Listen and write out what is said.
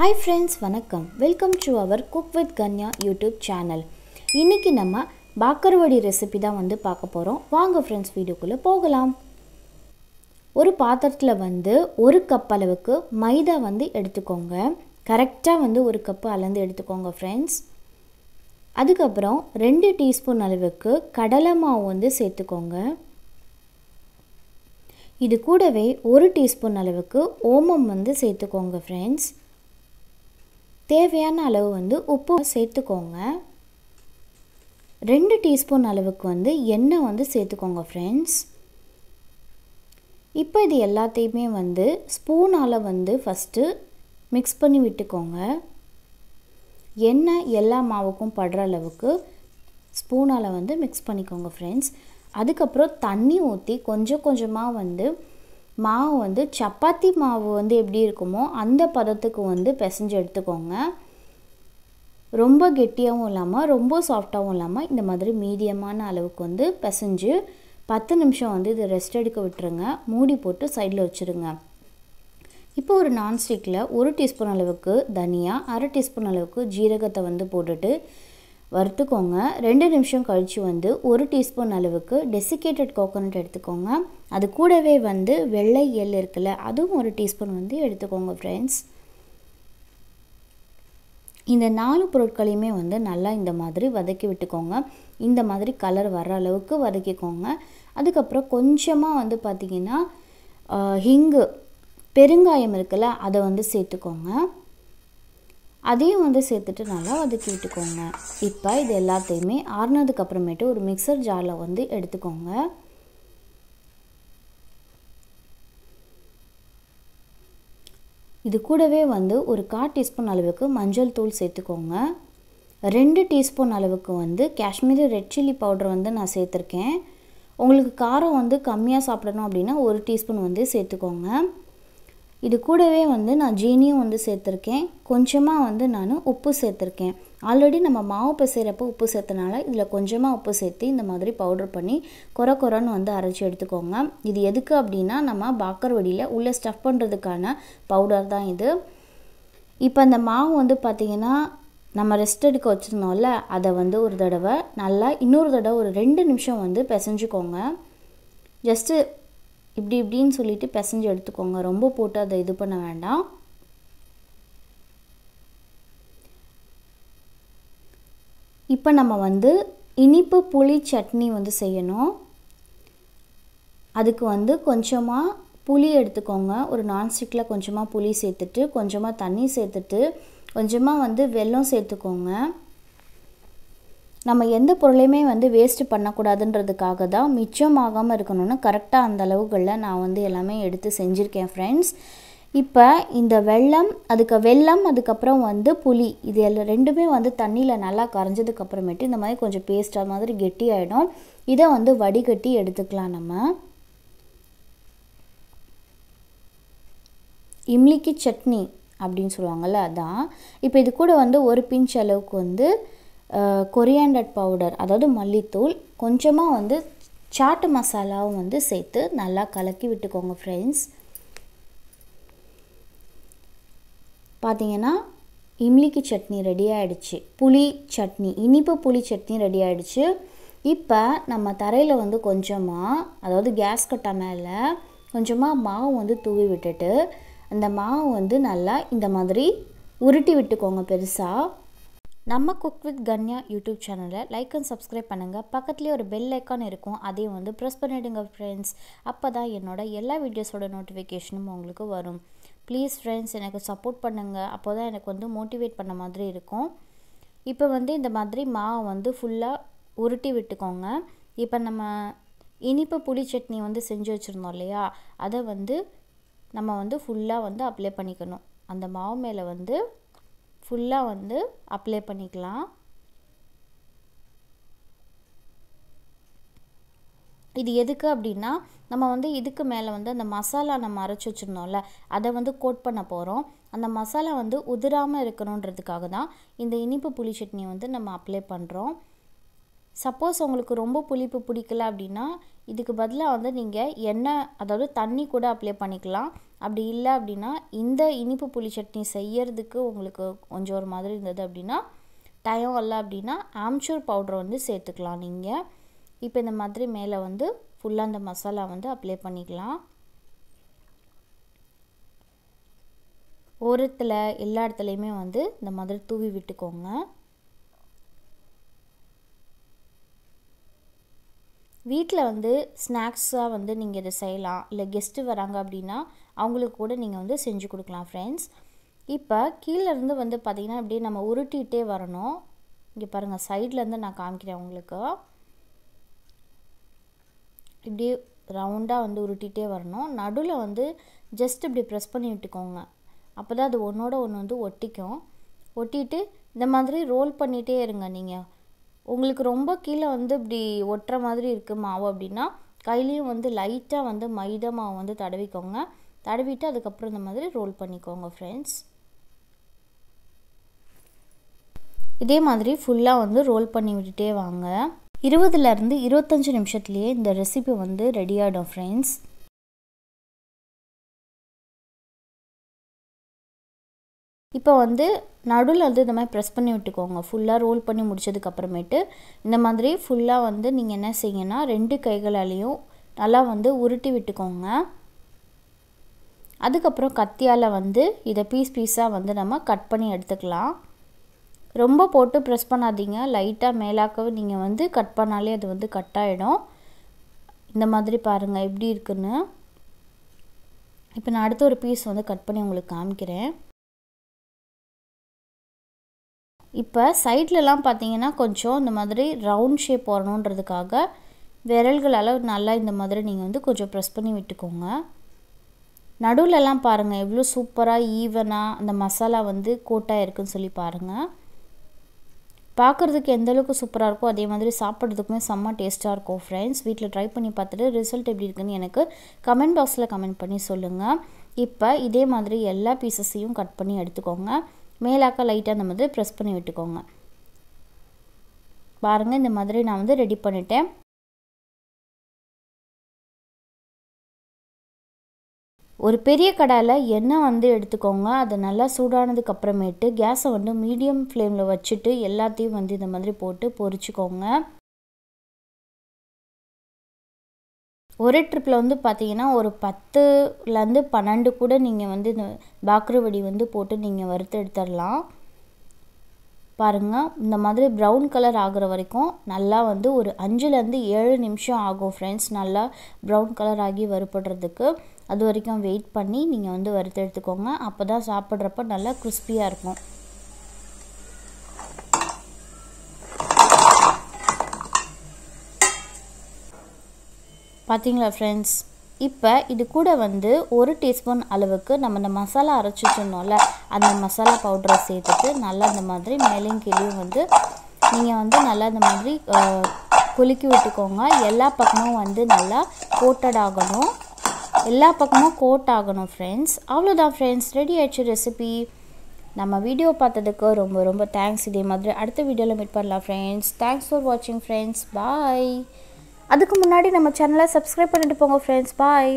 hi friends வணக்கம் welcome to our cook with Kanya YouTube channel இன்றைக்கி நம்ம பாக்கர்வடி ரெசிபி தான் வந்து பார்க்க போகிறோம் வாங்க ஃப்ரெண்ட்ஸ் வீடியோக்குள்ளே போகலாம் ஒரு பாத்திரத்தில் வந்து ஒரு கப் அளவுக்கு மைதா வந்து எடுத்துக்கோங்க கரெக்டாக வந்து ஒரு கப்பு அளந்து எடுத்துக்கோங்க ஃப்ரெண்ட்ஸ் அதுக்கப்புறம் ரெண்டு டீஸ்பூன் அளவுக்கு கடலை மாவு வந்து சேர்த்துக்கோங்க இது கூடவே ஒரு டீஸ்பூன் அளவுக்கு ஓமம் வந்து சேர்த்துக்கோங்க ஃப்ரெண்ட்ஸ் தேவையான அளவு வந்து உப்பு சேர்த்துக்கோங்க ரெண்டு டீஸ்பூன் அளவுக்கு வந்து எண்ணெய் வந்து சேர்த்துக்கோங்க ஃப்ரெண்ட்ஸ் இப்போ இது எல்லாத்தையுமே வந்து ஸ்பூனால் வந்து ஃபஸ்ட்டு மிக்ஸ் பண்ணி விட்டுக்கோங்க எண்ணெய் எல்லா மாவுக்கும் படுற அளவுக்கு ஸ்பூனால் வந்து மிக்ஸ் பண்ணிக்கோங்க ஃப்ரெண்ட்ஸ் அதுக்கப்புறம் தண்ணி ஊற்றி கொஞ்சம் கொஞ்சமாக வந்து மாவு வந்து சப்பாத்தி மாவு வந்து எப்படி இருக்குமோ அந்த பதத்துக்கு வந்து பிசைஞ்சு எடுத்துக்கோங்க ரொம்ப கெட்டியாகவும் இல்லாமல் ரொம்ப சாஃப்டாகவும் இல்லாமல் இந்த மாதிரி மீடியமான அளவுக்கு வந்து பிசைஞ்சு பத்து நிமிஷம் வந்து இது ரெஸ்ட் எடுக்க விட்டுருங்க மூடி போட்டு சைடில் வச்சுருங்க இப்போ ஒரு நான்ஸ்டிக்கில் ஒரு டீஸ்பூன் அளவுக்கு தனியாக அரை டீஸ்பூன் அளவுக்கு ஜீரகத்தை வந்து போட்டுட்டு வறுத்துக்கோங்க ரெண்டு நிமிஷம் கழித்து வந்து ஒரு டீஸ்பூன் அளவுக்கு டெசிகேட்டட் கோகோனட் எடுத்துக்கோங்க அது கூடவே வந்து வெள்ளை எள் இருக்குல்ல அதுவும் ஒரு டீஸ்பூன் வந்து எடுத்துக்கோங்க ஃப்ரெண்ட்ஸ் இந்த நாலு பொருட்களையுமே வந்து நல்லா இந்த மாதிரி வதக்கி விட்டுக்கோங்க இந்த மாதிரி கலர் வர்ற அளவுக்கு வதக்கிக்கோங்க அதுக்கப்புறம் கொஞ்சமாக வந்து பார்த்திங்கன்னா ஹிங்கு பெருங்காயம் இருக்குல்ல அதை வந்து சேர்த்துக்கோங்க அதையும் வந்து சேர்த்துட்டு நல்லா வதக்கி விட்டுக்கோங்க இப்போ இது எல்லாத்தையுமே அப்புறமேட்டு ஒரு மிக்சர் ஜாரில் வந்து எடுத்துக்கோங்க இது கூடவே வந்து ஒரு கால் டீஸ்பூன் அளவுக்கு மஞ்சள் தூள் சேர்த்துக்கோங்க ரெண்டு டீஸ்பூன் அளவுக்கு வந்து காஷ்மீரி ரெட் சில்லி பவுடர் வந்து நான் சேர்த்துருக்கேன் உங்களுக்கு காரம் வந்து கம்மியாக சாப்பிடணும் அப்படின்னா ஒரு டீஸ்பூன் வந்து சேர்த்துக்கோங்க இது கூடவே வந்து நான் ஜீனியும் வந்து சேர்த்துருக்கேன் கொஞ்சமாக வந்து நான் உப்பு சேர்த்துருக்கேன் ஆல்ரெடி நம்ம மாவு பிசைகிறப்போ உப்பு சேர்த்தனால இதில் கொஞ்சமாக உப்பு சேர்த்து இந்த மாதிரி பவுடர் பண்ணி குறை குறைன்னு வந்து அரைச்சி எடுத்துக்கோங்க இது எதுக்கு அப்படின்னா நம்ம பாக்கர் வடியில் உள்ளே ஸ்டஃப் பண்ணுறதுக்கான பவுடர் தான் இது இப்போ அந்த மாவு வந்து பார்த்திங்கன்னா நம்ம ரெஸ்ட் எடுக்க வச்சுருந்தோம்ல அதை வந்து ஒரு தடவை நல்லா இன்னொரு தடவை ஒரு ரெண்டு நிமிஷம் வந்து பிசைஞ்சுக்கோங்க ஜஸ்ட்டு இப்படி இப்படின்னு சொல்லிட்டு பிசைஞ்சு எடுத்துக்கோங்க ரொம்ப போட்டு அதை இது பண்ண வேண்டாம் இப்போ நம்ம வந்து இனிப்பு புளி சட்னி வந்து செய்யணும் அதுக்கு வந்து கொஞ்சமாக புளி எடுத்துக்கோங்க ஒரு நான்ஸ்டிக்கில் கொஞ்சமாக புளி சேர்த்துட்டு கொஞ்சமாக தண்ணி சேர்த்துட்டு கொஞ்சமாக வந்து வெல்லம் சேர்த்துக்கோங்க நம்ம எந்த பொருளையுமே வந்து வேஸ்ட்டு பண்ணக்கூடாதுன்றதுக்காக தான் மிச்சமாகாமல் இருக்கணும்னு கரெக்டாக அந்த அளவுகளில் நான் வந்து எல்லாமே எடுத்து செஞ்சுருக்கேன் ஃப்ரெண்ட்ஸ் இப்போ இந்த வெள்ளம் அதுக்கு வெள்ளம் அதுக்கப்புறம் வந்து புளி இது எல்லாம் ரெண்டுமே வந்து தண்ணியில் நல்லா கரைஞ்சதுக்கப்புறமேட்டு இந்த மாதிரி கொஞ்சம் பேஸ்ட் அது மாதிரி கெட்டி ஆகிடும் இதை வந்து வடிகட்டி எடுத்துக்கலாம் நம்ம இம்லிக்கு சட்னி அப்படின்னு சொல்லுவாங்கள்ல அதான் இப்போ இது கூட வந்து ஒரு பிஞ்ச் அளவுக்கு வந்து கொரியாண்டட் பவுடர் அதாவது மல்லித்தூள் கொஞ்சமாக வந்து சாட்டு மசாலாவும் வந்து சேர்த்து நல்லா கலக்கி விட்டுக்கோங்க ஃப்ரெண்ட்ஸ் பார்த்திங்கன்னா இம்லிக்கு சட்னி ரெடி ஆகிடுச்சு புளி சட்னி இனிப்பு புளி சட்னி ரெடி ஆகிடுச்சு இப்போ நம்ம தரையில் வந்து கொஞ்சமாக அதாவது கேஸ் கட்ட மேலே கொஞ்சமாக மாவு வந்து தூவி விட்டுட்டு அந்த மாவு வந்து நல்லா இந்த மாதிரி உருட்டி விட்டுக்கோங்க பெருசாக நம்ம குக் வித் கன்யா யூடியூப் சேனலை லைக் அண்ட் சப்ஸ்கிரைப் பண்ணுங்கள் பக்கத்துலேயே ஒரு பெல் ஐக்கான் இருக்கும் அதையும் வந்து ப்ரெஸ் பண்ணிவிடுங்க ஃப்ரெண்ட்ஸ் அப்போ தான் என்னோடய எல்லா வீடியோஸோட நோட்டிஃபிகேஷனும் உங்களுக்கு வரும் ப்ளீஸ் ஃப்ரெண்ட்ஸ் எனக்கு சப்போர்ட் பண்ணுங்கள் அப்போ தான் எனக்கு வந்து மோட்டிவேட் பண்ண மாதிரி இருக்கும் இப்போ வந்து இந்த மாதிரி மாவை வந்து ஃபுல்லாக உருட்டி விட்டுக்கோங்க இப்போ நம்ம இனிப்பு புளி சட்னி வந்து செஞ்சு வச்சுருந்தோம் இல்லையா அதை வந்து நம்ம வந்து ஃபுல்லாக வந்து அப்ளை பண்ணிக்கணும் அந்த மாவு மேலே வந்து ஃபுல்லாக வந்து அப்ளை பண்ணிக்கலாம் இது எதுக்கு அப்படின்னா நம்ம வந்து இதுக்கு மேலே வந்து அந்த மசாலா நம்ம அரைச்சி வச்சுருந்தோம்ல அதை வந்து கோட் பண்ண போகிறோம் அந்த மசாலா வந்து உதிராமல் இருக்கணுன்றதுக்காக தான் இந்த இனிப்பு புளி சட்னி வந்து நம்ம அப்ளை பண்ணுறோம் சப்போஸ் உங்களுக்கு ரொம்ப புளிப்பு பிடிக்கல அப்படின்னா இதுக்கு பதிலாக வந்து நீங்கள் எண்ணெய் அதாவது தண்ணி கூட அப்ளை பண்ணிக்கலாம் அப்படி இல்லை அப்படின்னா இந்த இனிப்பு புளி சட்னி செய்யறதுக்கு உங்களுக்கு கொஞ்சம் ஒரு மாதிரி இருந்தது அப்படின்னா டயம் இல்லை அப்படின்னா ஆம்ச்சூர் பவுட்ரை வந்து சேர்த்துக்கலாம் நீங்கள் இப்போ இந்த மாதிரி மேலே வந்து ஃபுல்லாக அந்த மசாலா வந்து அப்ளை பண்ணிக்கலாம் ஓரத்தில் எல்லா இடத்துலையுமே வந்து இந்த மாதிரி தூவி விட்டுக்கோங்க வீட்டில் வந்து ஸ்நாக்ஸாக வந்து நீங்கள் இதை செய்யலாம் இல்லை கெஸ்ட்டு வராங்க அப்படின்னா அவங்களுக்கு கூட நீங்கள் வந்து செஞ்சு கொடுக்கலாம் ஃப்ரெண்ட்ஸ் இப்போ கீழேருந்து வந்து பார்த்திங்கன்னா அப்படியே நம்ம உருட்டிகிட்டே வரணும் இங்கே பாருங்கள் சைட்லேருந்து நான் காமிக்கிறேன் உங்களுக்கு இப்படியே ரவுண்டாக வந்து உருட்டிகிட்டே வரணும் நடுவில் வந்து ஜஸ்ட் இப்படி ப்ரெஸ் பண்ணி விட்டுக்கோங்க அப்போ தான் அது ஒன்றோட ஒன்று வந்து ஒட்டிக்கும் ஒட்டிட்டு இந்த மாதிரி ரோல் பண்ணிகிட்டே இருங்க நீங்கள் உங்களுக்கு ரொம்ப கீழே வந்து இப்படி ஒட்டுற மாதிரி இருக்குது மாவு அப்படின்னா கையிலையும் வந்து லைட்டாக வந்து மைதா மாவு வந்து தடவிக்கோங்க தடவிட்டு அதுக்கப்புறம் இந்த மாதிரி ரோல் பண்ணிக்கோங்க ஃப்ரெண்ட்ஸ் இதே மாதிரி ஃபுல்லாக வந்து ரோல் பண்ணி விட்டுட்டே வாங்க இருபதுலேருந்து இருபத்தஞ்சி நிமிஷத்துலேயே இந்த ரெசிபி வந்து ரெடி ஆகிடும் ஃப்ரெண்ட்ஸ் இப்போ வந்து நடுவில் வந்து இந்த மாதிரி ப்ரெஸ் பண்ணி விட்டுக்கோங்க ஃபுல்லாக ரோல் பண்ணி முடித்ததுக்கப்புறமேட்டு இந்த மாதிரி ஃபுல்லாக வந்து நீங்கள் என்ன செய்யுங்கன்னா ரெண்டு கைகளாலேயும் நல்லா வந்து உருட்டி விட்டுக்கோங்க அதுக்கப்புறம் கத்தியால் வந்து இதை பீஸ் பீஸாக வந்து நம்ம கட் பண்ணி எடுத்துக்கலாம் ரொம்ப போட்டு ப்ரெஸ் பண்ணாதீங்க லைட்டாக மேலாக்கவே நீங்கள் வந்து கட் பண்ணாலே அது வந்து கட் ஆகிடும் இந்த மாதிரி பாருங்கள் எப்படி இருக்குன்னு இப்போ நான் அடுத்த ஒரு பீஸ் வந்து கட் பண்ணி உங்களுக்கு காமிக்கிறேன் இப்போ சைட்லலாம் பார்த்தீங்கன்னா கொஞ்சம் இந்த மாதிரி ரவுண்ட் ஷேப் வரணுன்றதுக்காக விரல்களால் நல்லா இந்த மாதிரி நீங்கள் வந்து கொஞ்சம் ப்ரெஸ் பண்ணி விட்டுக்கோங்க நடுவில்லாம் பாருங்கள் எவ்வளோ சூப்பராக ஈவனாக அந்த மசாலா வந்து கோட்டாக இருக்குன்னு சொல்லி பாருங்கள் பார்க்குறதுக்கு எந்த அளவுக்கு சூப்பராக இருக்கோ அதே மாதிரி சாப்பிட்றதுக்குமே செம்ம டேஸ்ட்டாக இருக்கும் ஃப்ரெண்ட்ஸ் வீட்டில் ட்ரை பண்ணி பார்த்துட்டு ரிசல்ட் எப்படி இருக்குதுன்னு எனக்கு கமெண்ட் பாக்ஸில் கமெண்ட் பண்ணி சொல்லுங்கள் இப்போ இதே மாதிரி எல்லா பீசஸையும் கட் பண்ணி எடுத்துக்கோங்க மேலாக்க லைட்டாக அந்த மாதிரி ப்ரெஸ் பண்ணி விட்டுக்கோங்க பாருங்கள் இந்த மாதிரி நான் வந்து ரெடி பண்ணிட்டேன் ஒரு பெரிய கடாயில் எண்ணெய் வந்து எடுத்துக்கோங்க அதை நல்லா சூடானதுக்கு அப்புறமேட்டு கேஸை வந்து மீடியம் ஃப்ளேமில் வச்சுட்டு எல்லாத்தையும் வந்து இந்த மாதிரி போட்டு பொறிச்சிக்கோங்க ஒரு ட்ரிப்பில் வந்து பார்த்தீங்கன்னா ஒரு பத்துலேருந்து பன்னெண்டு கூட நீங்கள் வந்து இந்த பாக்குருவடி வந்து போட்டு நீங்கள் வறுத்து எடுத்துடலாம் பாருங்கள் இந்த மாதிரி ப்ரௌன் கலர் ஆகிற வரைக்கும் நல்லா வந்து ஒரு அஞ்சுலேருந்து ஏழு நிமிஷம் ஆகும் ஃப்ரெண்ட்ஸ் நல்லா ப்ரௌன் கலர் ஆகி வறுபடுறதுக்கு அது வரைக்கும் வெயிட் பண்ணி நீங்கள் வந்து வறுத்து எடுத்துக்கோங்க அப்போ தான் சாப்பிட்றப்ப நல்லா க்ரிஸ்பியாக இருக்கும் பார்த்தீங்களா ஃப்ரெண்ட்ஸ் இப்போ இது கூட வந்து ஒரு டீஸ்பூன் அளவுக்கு நம்ம இந்த மசாலா அரைச்சி வச்சுருந்தோம்ல அந்த மசாலா பவுடரை சேர்த்துட்டு நல்லா இந்த மாதிரி மேலையும் கீழேயும் வந்து நீங்கள் வந்து நல்லா இந்த மாதிரி குலுக்கி விட்டுக்கோங்க எல்லா பக்கமும் வந்து நல்லா கோட்டட் ஆகணும் எல்லா பக்கமும் கோட் ஆகணும் ஃப்ரெண்ட்ஸ் அவ்வளோதான் ஃப்ரெண்ட்ஸ் ரெடி ஆயிடுச்சு ரெசிபி நம்ம வீடியோ பார்த்ததுக்கு ரொம்ப ரொம்ப தேங்க்ஸ் இதே மாதிரி அடுத்த வீடியோவில் மீட் பண்ணலாம் ஃப்ரெண்ட்ஸ் தேங்க்ஸ் ஃபார் வாட்சிங் ஃப்ரெண்ட்ஸ் பாய் அதுக்கு முன்னாடி நம்ம சேனலை சப்ஸ்கிரைப் பண்ணிட்டு போங்க ஃப்ரெண்ட்ஸ் பாய்